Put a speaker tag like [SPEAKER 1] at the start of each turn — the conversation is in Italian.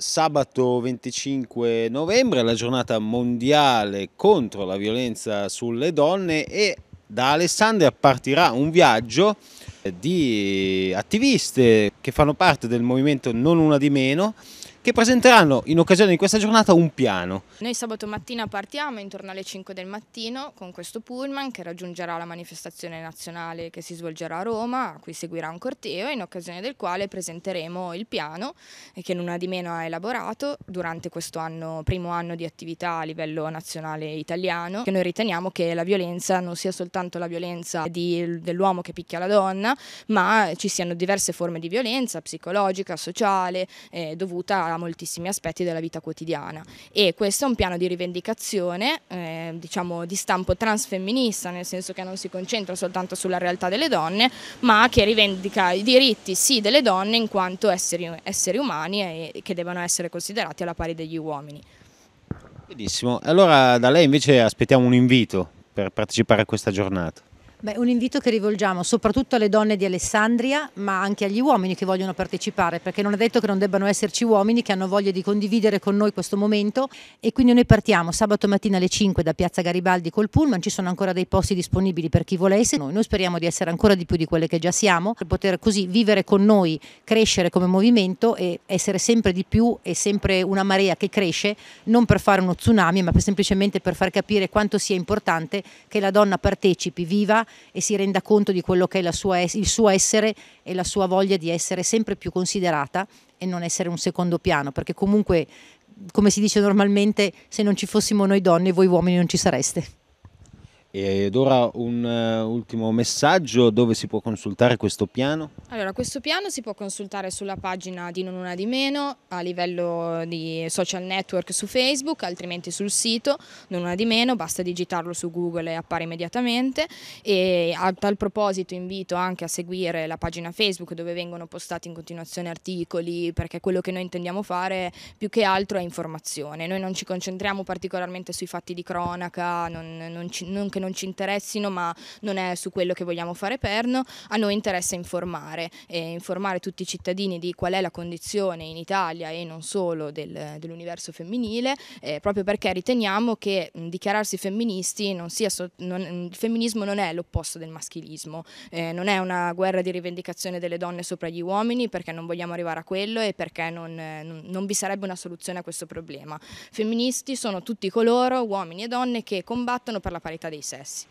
[SPEAKER 1] sabato 25 novembre, la giornata mondiale contro la violenza sulle donne e da Alessandria partirà un viaggio eh, di attiviste che fanno parte del movimento Non Una di Meno che presenteranno in occasione di questa giornata un piano.
[SPEAKER 2] Noi sabato mattina partiamo intorno alle 5 del mattino con questo pullman che raggiungerà la manifestazione nazionale che si svolgerà a Roma, a cui seguirà un corteo in occasione del quale presenteremo il piano eh, che Luna di Meno ha elaborato durante questo anno, primo anno di attività a livello nazionale italiano, che noi riteniamo che la violenza non sia soltanto la violenza dell'uomo che picchia la donna, ma ci siano diverse forme di violenza psicologica, sociale, eh, dovuta a a moltissimi aspetti della vita quotidiana e questo è un piano di rivendicazione eh, diciamo di stampo transfemminista nel senso che non si concentra soltanto sulla realtà delle donne ma che rivendica i diritti sì delle donne in quanto esseri, esseri umani e che devono
[SPEAKER 3] essere considerati alla pari degli uomini.
[SPEAKER 1] Benissimo, allora da lei invece aspettiamo un invito per partecipare a questa giornata.
[SPEAKER 3] Beh, un invito che rivolgiamo soprattutto alle donne di Alessandria, ma anche agli uomini che vogliono partecipare, perché non è detto che non debbano esserci uomini che hanno voglia di condividere con noi questo momento e quindi noi partiamo sabato mattina alle 5 da Piazza Garibaldi col Pullman, ci sono ancora dei posti disponibili per chi volesse, noi, noi speriamo di essere ancora di più di quelle che già siamo, per poter così vivere con noi, crescere come movimento e essere sempre di più e sempre una marea che cresce, non per fare uno tsunami, ma per semplicemente per far capire quanto sia importante che la donna partecipi, viva, e si renda conto di quello che è sua, il suo essere e la sua voglia di essere sempre più considerata e non essere un secondo piano, perché comunque, come si dice normalmente, se non ci fossimo noi donne, voi uomini non ci sareste.
[SPEAKER 1] Ed ora un uh, ultimo messaggio, dove si può consultare questo piano?
[SPEAKER 2] Allora, questo piano si può consultare sulla pagina di Non Una di Meno a livello di social network su Facebook, altrimenti sul sito Non Una di Meno, basta digitarlo su Google e appare immediatamente e a tal proposito invito anche a seguire la pagina Facebook dove vengono postati in continuazione articoli perché quello che noi intendiamo fare più che altro è informazione, noi non ci concentriamo particolarmente sui fatti di cronaca, non, non, ci, non che non ci interessino ma non è su quello che vogliamo fare perno, a noi interessa informare e informare tutti i cittadini di qual è la condizione in Italia e non solo del, dell'universo femminile, eh, proprio perché riteniamo che mh, dichiararsi femministi non sia, so, non, il femminismo non è l'opposto del maschilismo, eh, non è una guerra di rivendicazione delle donne sopra gli uomini perché non vogliamo arrivare a quello e perché non, eh, non, non vi sarebbe una soluzione a questo problema. Femministi sono tutti coloro, uomini e donne, che combattono per la parità dei basis